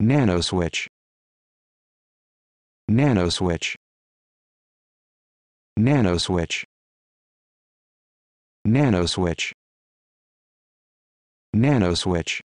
Nano switch. Nano switch. Nano switch. Nano switch. Nano switch.